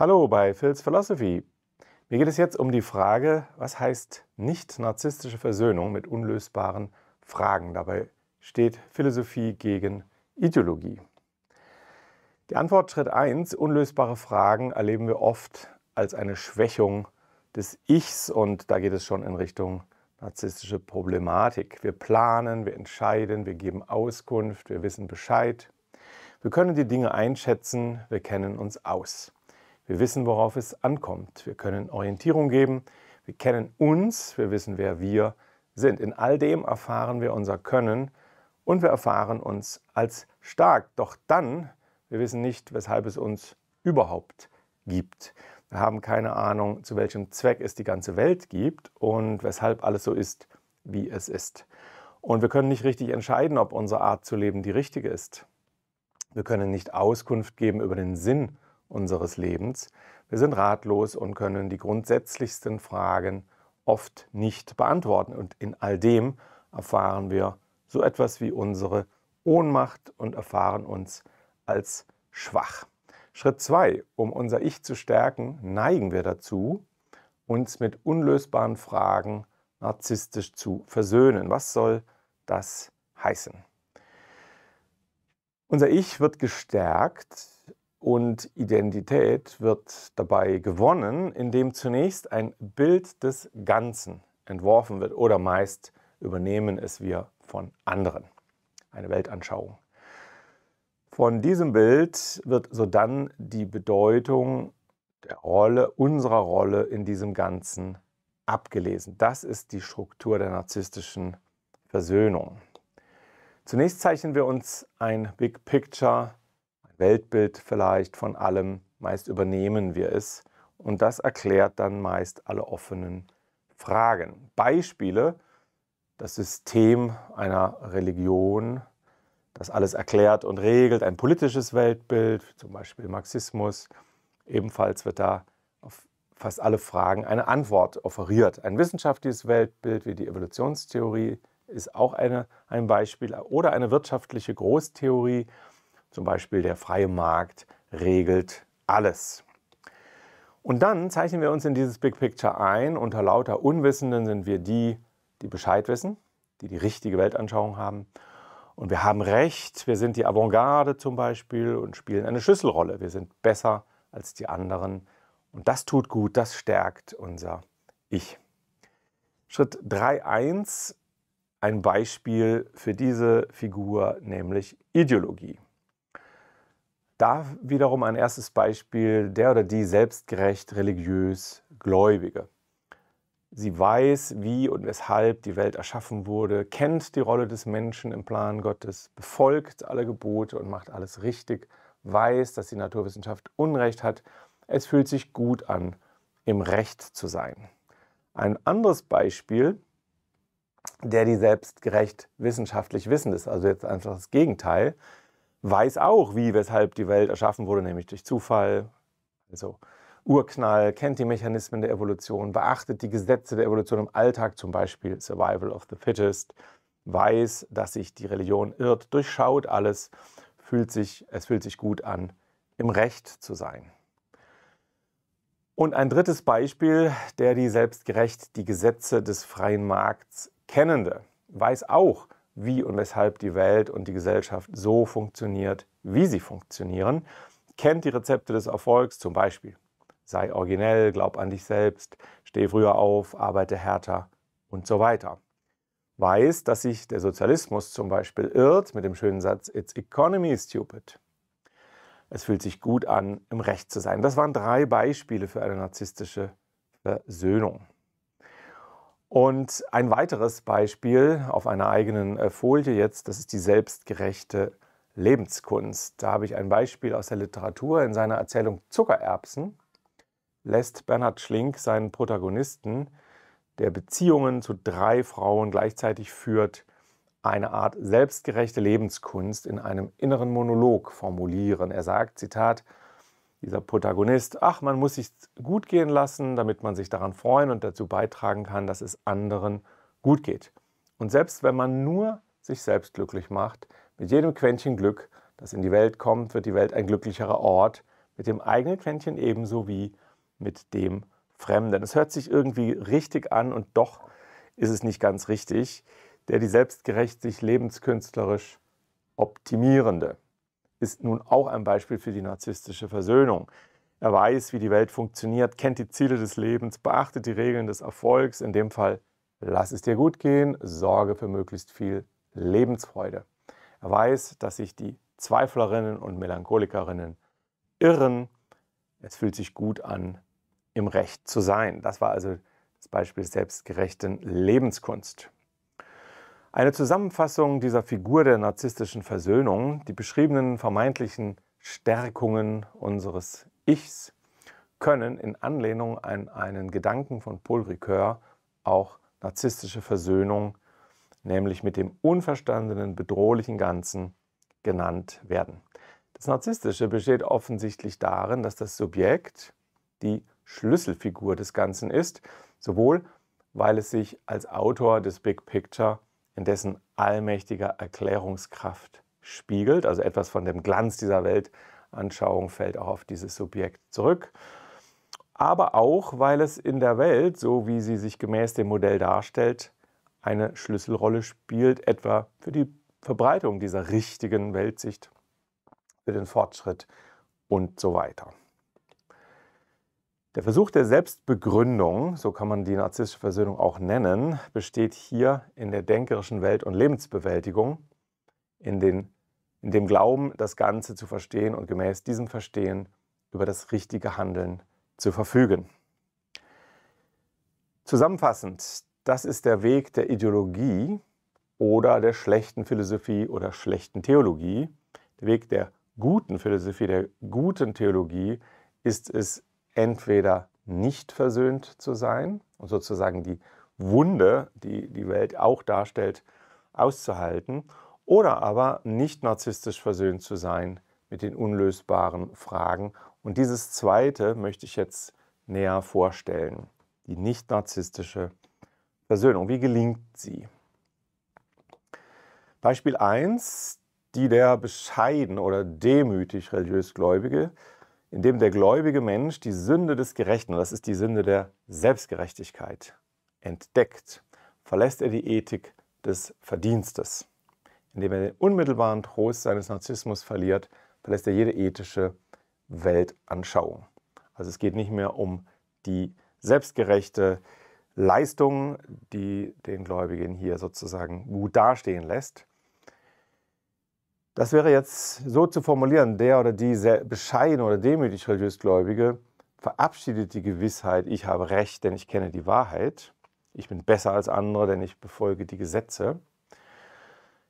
Hallo bei Phil's Philosophy. Mir geht es jetzt um die Frage, was heißt nicht-narzisstische Versöhnung mit unlösbaren Fragen. Dabei steht Philosophie gegen Ideologie. Die Antwort Schritt 1, unlösbare Fragen erleben wir oft als eine Schwächung des Ichs und da geht es schon in Richtung narzisstische Problematik. Wir planen, wir entscheiden, wir geben Auskunft, wir wissen Bescheid. Wir können die Dinge einschätzen, wir kennen uns aus. Wir wissen, worauf es ankommt. Wir können Orientierung geben. Wir kennen uns. Wir wissen, wer wir sind. In all dem erfahren wir unser Können und wir erfahren uns als stark. Doch dann, wir wissen nicht, weshalb es uns überhaupt gibt. Wir haben keine Ahnung, zu welchem Zweck es die ganze Welt gibt und weshalb alles so ist, wie es ist. Und wir können nicht richtig entscheiden, ob unsere Art zu leben die richtige ist. Wir können nicht Auskunft geben über den Sinn unseres Lebens. Wir sind ratlos und können die grundsätzlichsten Fragen oft nicht beantworten. Und in all dem erfahren wir so etwas wie unsere Ohnmacht und erfahren uns als schwach. Schritt 2. Um unser Ich zu stärken, neigen wir dazu, uns mit unlösbaren Fragen narzisstisch zu versöhnen. Was soll das heißen? Unser Ich wird gestärkt, und Identität wird dabei gewonnen, indem zunächst ein Bild des Ganzen entworfen wird oder meist übernehmen es wir von anderen, eine Weltanschauung. Von diesem Bild wird sodann die Bedeutung der Rolle, unserer Rolle in diesem Ganzen abgelesen. Das ist die Struktur der narzisstischen Versöhnung. Zunächst zeichnen wir uns ein Big Picture Weltbild vielleicht von allem, meist übernehmen wir es. Und das erklärt dann meist alle offenen Fragen. Beispiele, das System einer Religion, das alles erklärt und regelt, ein politisches Weltbild, zum Beispiel Marxismus. Ebenfalls wird da auf fast alle Fragen eine Antwort offeriert. Ein wissenschaftliches Weltbild wie die Evolutionstheorie ist auch eine, ein Beispiel oder eine wirtschaftliche Großtheorie, zum Beispiel der freie Markt regelt alles. Und dann zeichnen wir uns in dieses Big Picture ein. Unter lauter Unwissenden sind wir die, die Bescheid wissen, die die richtige Weltanschauung haben. Und wir haben Recht, wir sind die Avantgarde zum Beispiel und spielen eine Schlüsselrolle. Wir sind besser als die anderen. Und das tut gut, das stärkt unser Ich. Schritt 3.1, ein Beispiel für diese Figur, nämlich Ideologie. Da wiederum ein erstes Beispiel, der oder die selbstgerecht religiös Gläubige. Sie weiß, wie und weshalb die Welt erschaffen wurde, kennt die Rolle des Menschen im Plan Gottes, befolgt alle Gebote und macht alles richtig, weiß, dass die Naturwissenschaft Unrecht hat. Es fühlt sich gut an, im Recht zu sein. Ein anderes Beispiel, der die selbstgerecht wissenschaftlich wissend ist, also jetzt einfach das Gegenteil, weiß auch, wie, weshalb die Welt erschaffen wurde, nämlich durch Zufall. Also Urknall, kennt die Mechanismen der Evolution, beachtet die Gesetze der Evolution im Alltag, zum Beispiel Survival of the Fittest, weiß, dass sich die Religion irrt, durchschaut alles, fühlt sich, es fühlt sich gut an, im Recht zu sein. Und ein drittes Beispiel, der die selbstgerecht die Gesetze des freien Markts kennende, weiß auch, wie und weshalb die Welt und die Gesellschaft so funktioniert, wie sie funktionieren. Kennt die Rezepte des Erfolgs zum Beispiel. Sei originell, glaub an dich selbst, steh früher auf, arbeite härter und so weiter. Weiß, dass sich der Sozialismus zum Beispiel irrt mit dem schönen Satz It's economy stupid. Es fühlt sich gut an, im Recht zu sein. Das waren drei Beispiele für eine narzisstische Versöhnung. Und ein weiteres Beispiel auf einer eigenen äh, Folie jetzt, das ist die selbstgerechte Lebenskunst. Da habe ich ein Beispiel aus der Literatur. In seiner Erzählung Zuckererbsen lässt Bernhard Schlink seinen Protagonisten, der Beziehungen zu drei Frauen gleichzeitig führt, eine Art selbstgerechte Lebenskunst in einem inneren Monolog formulieren. Er sagt, Zitat, dieser Protagonist, ach, man muss sich gut gehen lassen, damit man sich daran freuen und dazu beitragen kann, dass es anderen gut geht. Und selbst wenn man nur sich selbst glücklich macht, mit jedem Quäntchen Glück, das in die Welt kommt, wird die Welt ein glücklicherer Ort, mit dem eigenen Quäntchen ebenso wie mit dem Fremden. Es hört sich irgendwie richtig an und doch ist es nicht ganz richtig. Der die selbstgerecht sich lebenskünstlerisch optimierende ist nun auch ein Beispiel für die narzisstische Versöhnung. Er weiß, wie die Welt funktioniert, kennt die Ziele des Lebens, beachtet die Regeln des Erfolgs, in dem Fall lass es dir gut gehen, sorge für möglichst viel Lebensfreude. Er weiß, dass sich die Zweiflerinnen und Melancholikerinnen irren. Es fühlt sich gut an, im Recht zu sein. Das war also das Beispiel selbstgerechten Lebenskunst. Eine Zusammenfassung dieser Figur der narzisstischen Versöhnung, die beschriebenen vermeintlichen Stärkungen unseres Ichs, können in Anlehnung an einen Gedanken von Paul Ricoeur auch narzisstische Versöhnung, nämlich mit dem unverstandenen, bedrohlichen Ganzen, genannt werden. Das Narzisstische besteht offensichtlich darin, dass das Subjekt die Schlüsselfigur des Ganzen ist, sowohl weil es sich als Autor des Big Picture in dessen allmächtiger Erklärungskraft spiegelt. Also etwas von dem Glanz dieser Weltanschauung fällt auch auf dieses Subjekt zurück. Aber auch, weil es in der Welt, so wie sie sich gemäß dem Modell darstellt, eine Schlüsselrolle spielt, etwa für die Verbreitung dieser richtigen Weltsicht, für den Fortschritt und so weiter. Der Versuch der Selbstbegründung, so kann man die narzisstische Versöhnung auch nennen, besteht hier in der denkerischen Welt- und Lebensbewältigung, in, den, in dem Glauben, das Ganze zu verstehen und gemäß diesem Verstehen über das richtige Handeln zu verfügen. Zusammenfassend, das ist der Weg der Ideologie oder der schlechten Philosophie oder schlechten Theologie. Der Weg der guten Philosophie, der guten Theologie ist es, entweder nicht versöhnt zu sein und sozusagen die Wunde, die die Welt auch darstellt, auszuhalten, oder aber nicht narzisstisch versöhnt zu sein mit den unlösbaren Fragen. Und dieses zweite möchte ich jetzt näher vorstellen, die nicht narzisstische Versöhnung. Wie gelingt sie? Beispiel 1, die der bescheiden oder demütig religiös Gläubige indem der gläubige Mensch die Sünde des Gerechten, und das ist die Sünde der Selbstgerechtigkeit, entdeckt, verlässt er die Ethik des Verdienstes. Indem er den unmittelbaren Trost seines Narzissmus verliert, verlässt er jede ethische Weltanschauung. Also es geht nicht mehr um die selbstgerechte Leistung, die den Gläubigen hier sozusagen gut dastehen lässt, das wäre jetzt so zu formulieren, der oder die sehr bescheiden oder demütig religiösgläubige verabschiedet die Gewissheit, ich habe Recht, denn ich kenne die Wahrheit. Ich bin besser als andere, denn ich befolge die Gesetze.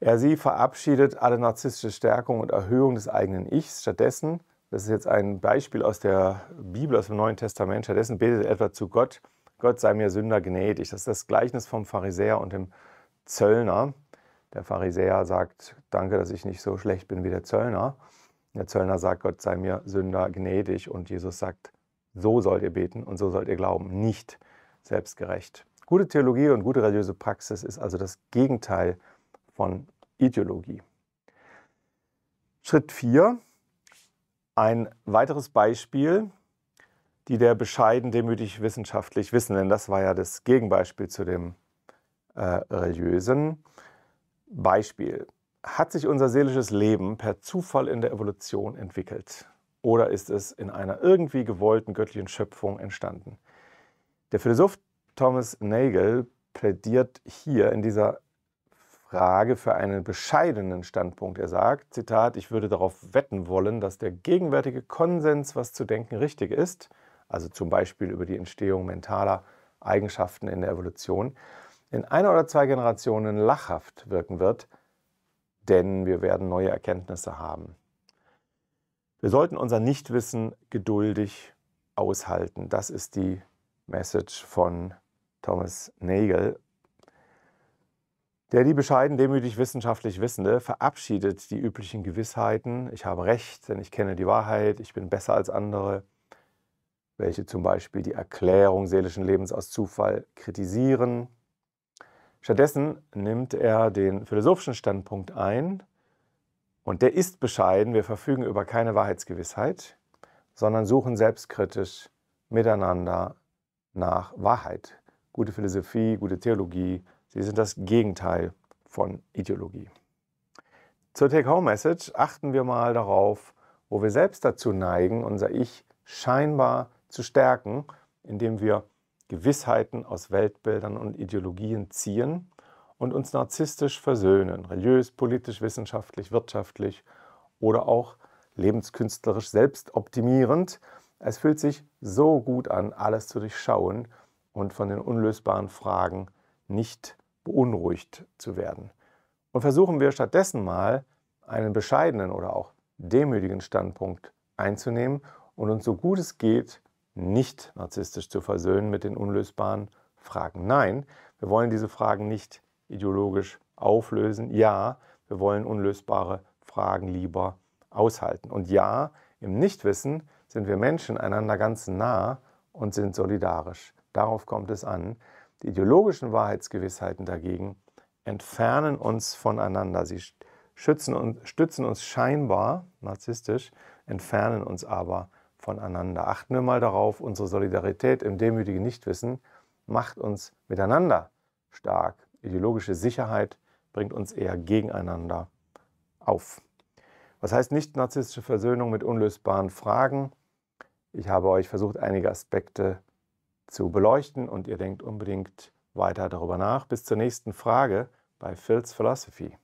Er sie verabschiedet alle narzisstische Stärkung und Erhöhung des eigenen Ichs. Stattdessen, das ist jetzt ein Beispiel aus der Bibel, aus dem Neuen Testament, stattdessen betet er etwa zu Gott, Gott sei mir Sünder gnädig. Das ist das Gleichnis vom Pharisäer und dem Zöllner. Der Pharisäer sagt, danke, dass ich nicht so schlecht bin wie der Zöllner. Der Zöllner sagt, Gott sei mir Sünder gnädig. Und Jesus sagt, so sollt ihr beten und so sollt ihr glauben, nicht selbstgerecht. Gute Theologie und gute religiöse Praxis ist also das Gegenteil von Ideologie. Schritt 4. Ein weiteres Beispiel, die der bescheiden, demütig, wissenschaftlich wissen, denn das war ja das Gegenbeispiel zu dem äh, religiösen. Beispiel. Hat sich unser seelisches Leben per Zufall in der Evolution entwickelt? Oder ist es in einer irgendwie gewollten göttlichen Schöpfung entstanden? Der Philosoph Thomas Nagel plädiert hier in dieser Frage für einen bescheidenen Standpunkt. Er sagt, Zitat, ich würde darauf wetten wollen, dass der gegenwärtige Konsens, was zu denken richtig ist, also zum Beispiel über die Entstehung mentaler Eigenschaften in der Evolution, in einer oder zwei Generationen lachhaft wirken wird, denn wir werden neue Erkenntnisse haben. Wir sollten unser Nichtwissen geduldig aushalten. Das ist die Message von Thomas Nagel. Der die bescheiden demütig wissenschaftlich Wissende verabschiedet die üblichen Gewissheiten. Ich habe Recht, denn ich kenne die Wahrheit, ich bin besser als andere, welche zum Beispiel die Erklärung seelischen Lebens aus Zufall kritisieren Stattdessen nimmt er den philosophischen Standpunkt ein und der ist bescheiden. Wir verfügen über keine Wahrheitsgewissheit, sondern suchen selbstkritisch miteinander nach Wahrheit. Gute Philosophie, gute Theologie, sie sind das Gegenteil von Ideologie. Zur Take-Home-Message achten wir mal darauf, wo wir selbst dazu neigen, unser Ich scheinbar zu stärken, indem wir Gewissheiten aus Weltbildern und Ideologien ziehen und uns narzisstisch versöhnen, religiös, politisch, wissenschaftlich, wirtschaftlich oder auch lebenskünstlerisch selbstoptimierend. Es fühlt sich so gut an, alles zu durchschauen und von den unlösbaren Fragen nicht beunruhigt zu werden. Und versuchen wir stattdessen mal einen bescheidenen oder auch demütigen Standpunkt einzunehmen und uns so gut es geht nicht narzisstisch zu versöhnen mit den unlösbaren Fragen. Nein, wir wollen diese Fragen nicht ideologisch auflösen. Ja, wir wollen unlösbare Fragen lieber aushalten. Und ja, im Nichtwissen sind wir Menschen einander ganz nah und sind solidarisch. Darauf kommt es an. Die ideologischen Wahrheitsgewissheiten dagegen entfernen uns voneinander. Sie schützen und stützen uns scheinbar narzisstisch, entfernen uns aber voneinander voneinander. Achten wir mal darauf, unsere Solidarität im demütigen Nichtwissen macht uns miteinander stark. Ideologische Sicherheit bringt uns eher gegeneinander auf. Was heißt nicht narzisstische Versöhnung mit unlösbaren Fragen? Ich habe euch versucht, einige Aspekte zu beleuchten und ihr denkt unbedingt weiter darüber nach. Bis zur nächsten Frage bei Phil's Philosophy.